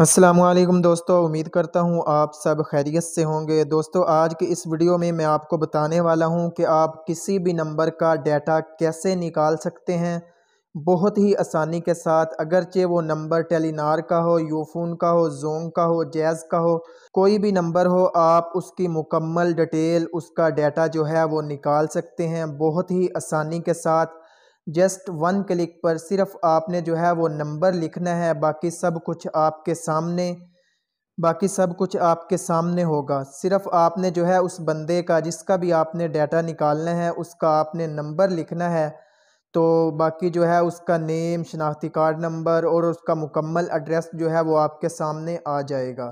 असलम दोस्तों उम्मीद करता हूँ आप सब खैरियत से होंगे दोस्तों आज की इस वीडियो में मैं आपको बताने वाला हूँ कि आप किसी भी नंबर का डाटा कैसे निकाल सकते हैं बहुत ही आसानी के साथ अगरचे वो नंबर टेलीनार का हो यूफोन का हो जोंग का हो जैज़ का हो कोई भी नंबर हो आप उसकी मुकम्मल डिटेल उसका डाटा जो है वो निकाल सकते हैं बहुत ही आसानी के साथ जस्ट वन क्लिक पर सिर्फ आपने जो है वो नंबर लिखना है बाकी सब कुछ आपके सामने बाकी सब कुछ आपके सामने होगा सिर्फ आपने जो है उस बंदे का जिसका भी आपने डाटा निकालना है उसका आपने नंबर लिखना है तो बाकी जो है उसका नेम शनाख्ती कार्ड नंबर और उसका मुकम्मल एड्रेस जो है वो आपके सामने आ जाएगा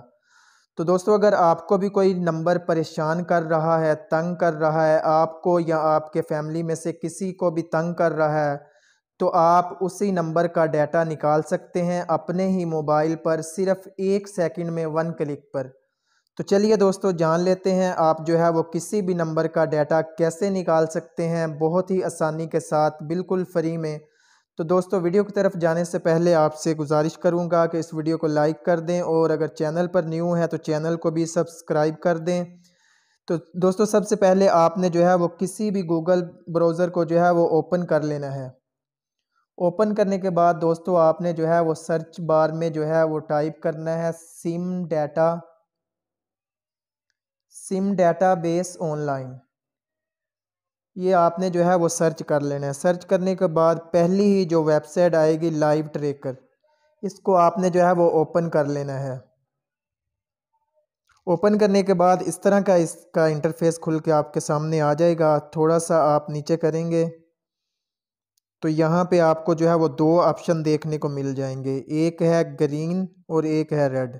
तो दोस्तों अगर आपको भी कोई नंबर परेशान कर रहा है तंग कर रहा है आपको या आपके फैमिली में से किसी को भी तंग कर रहा है तो आप उसी नंबर का डाटा निकाल सकते हैं अपने ही मोबाइल पर सिर्फ एक सेकंड में वन क्लिक पर तो चलिए दोस्तों जान लेते हैं आप जो है वो किसी भी नंबर का डाटा कैसे निकाल सकते हैं बहुत ही आसानी के साथ बिल्कुल फ्री में तो दोस्तों वीडियो की तरफ जाने से पहले आपसे गुजारिश करूंगा कि इस वीडियो को लाइक कर दें और अगर चैनल पर न्यू है तो चैनल को भी सब्सक्राइब कर दें तो दोस्तों सबसे पहले आपने जो है वो किसी भी गूगल ब्राउज़र को जो है वो ओपन कर लेना है ओपन करने के बाद दोस्तों आपने जो है वो सर्च बार में जो है वो टाइप करना है SIM data SIM database online ये आपने जो है वो सर्च कर लेना है सर्च करने के बाद पहली ही जो वेबसाइट आएगी लाइव ट्रेकर इसको आपने जो है वो ओपन कर लेना है ओपन करने के बाद इस तरह का इसका इंटरफेस खुल के आपके सामने आ जाएगा थोड़ा सा आप नीचे करेंगे तो यहाँ पे आपको जो है वो दो ऑप्शन देखने को मिल जाएंगे एक है ग्रीन और एक है रेड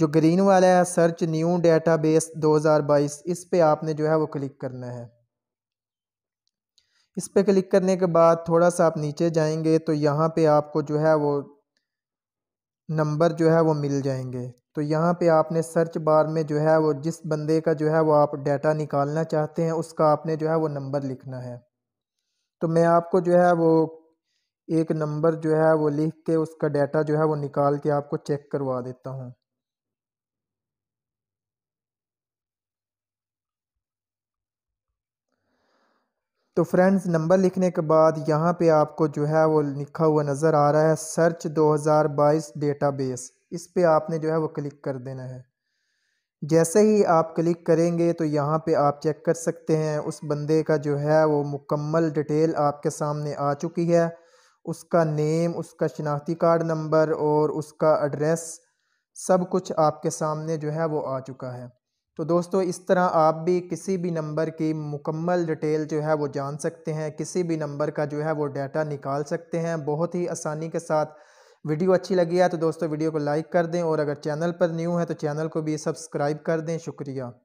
जो ग्रीन वाला है सर्च न्यू डेटाबेस 2022 इस पे आपने जो है वो क्लिक करना है इस पर क्लिक करने के बाद थोड़ा सा आप नीचे जाएंगे तो यहाँ पे आपको जो है वो नंबर जो है वो मिल जाएंगे तो यहाँ पे आपने सर्च बार में जो है वो जिस बंदे का जो है वो आप डाटा निकालना चाहते हैं उसका आपने जो है वो नंबर लिखना है तो मैं आपको जो है वो एक नंबर जो है वो लिख के उसका डाटा जो है वो निकाल के आपको चेक करवा देता हूँ तो फ्रेंड्स नंबर लिखने के बाद यहाँ पे आपको जो है वो लिखा हुआ नज़र आ रहा है सर्च 2022 डेटाबेस इस पर आपने जो है वो क्लिक कर देना है जैसे ही आप क्लिक करेंगे तो यहाँ पे आप चेक कर सकते हैं उस बंदे का जो है वो मुकम्मल डिटेल आपके सामने आ चुकी है उसका नेम उसका शनाख्ती कार्ड नंबर और उसका एड्रेस सब कुछ आपके सामने जो है वो आ चुका है तो दोस्तों इस तरह आप भी किसी भी नंबर की मुकम्मल डिटेल जो है वो जान सकते हैं किसी भी नंबर का जो है वो डाटा निकाल सकते हैं बहुत ही आसानी के साथ वीडियो अच्छी लगी है तो दोस्तों वीडियो को लाइक कर दें और अगर चैनल पर न्यू है तो चैनल को भी सब्सक्राइब कर दें शुक्रिया